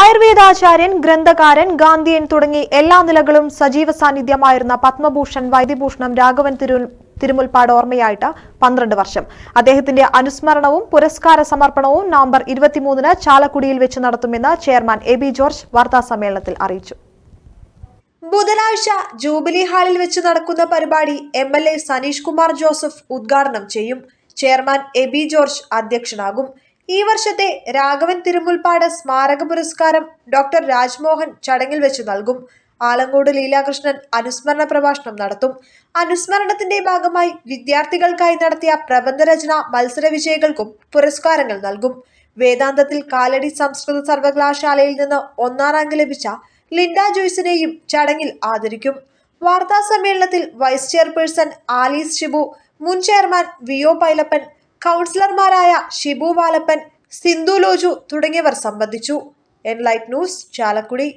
ആയുർവേദാചാര്യൻ ഗ്രന്ഥകാരൻ ഗാന്ധിയൻ തുടങ്ങി എല്ലാ നിലകളും സജീവ സാന്നിധ്യമായിരുന്ന പത്മഭൂഷൺ വൈദ്യഭൂഷണം രാഘവൻ തിരു തിരുമുൽപ്പാട് ഓർമ്മയായിട്ട് പന്ത്രണ്ട് വർഷം അദ്ദേഹത്തിന്റെ അനുസ്മരണവും പുരസ്കാര സമർപ്പണവും നവംബർ ഇരുപത്തിമൂന്നിന് ചാലക്കുടിയിൽ വെച്ച് നടത്തുമെന്ന് ചെയർമാൻ എ ബി ജോർജ് വാർത്താസമ്മേളനത്തിൽ അറിയിച്ചു ബുധനാഴ്ച ജൂബിലി ഹാളിൽ വെച്ച് നടക്കുന്ന പരിപാടി M L A Saneesh Kumar Joseph ഉദ്ഘാടനം ചെയ്യും ചെയർമാൻ എ ബി ജോർജ് അധ്യക്ഷനാകും ഈ വർഷത്തെ രാഘവൻ തിരുമുൽപ്പാട് സ്മാരക പുരസ്കാരം ഡോക്ടർ രാജ്മോഹൻ ചടങ്ങിൽ വെച്ച് നൽകും ആലങ്കോട് ലീലാകൃഷ്ണൻ അനുസ്മരണ പ്രഭാഷണം നടത്തും അനുസ്മരണത്തിന്റെ ഭാഗമായി വിദ്യാർത്ഥികൾക്കായി നടത്തിയ പ്രബന്ധരചന മത്സര വിജയികൾക്കും പുരസ്കാരങ്ങൾ നൽകും വേദാന്തത്തിൽ കാലടി സംസ്കൃത സർവകലാശാലയിൽ നിന്ന് ഒന്നാം റാങ്ക് ലഭിച്ച ലിൻഡ ജോയ്സിനെയും ചടങ്ങിൽ ആദരിക്കും വാർത്താ സമ്മേളനത്തിൽ വൈസ് ചെയർപേഴ്സൺ ആലീസ് ഷിബു മുൻ ചെയർമാൻ വി ഒ പൈലപ്പൻ കൗൺസിലർമാരായ ഷിബു വാലപ്പൻ സിന്ധു ലോജു തുടങ്ങിയവർ സംബന്ധിച്ചു എൻലൈറ്റ് ന്യൂസ് ചാലക്കുടി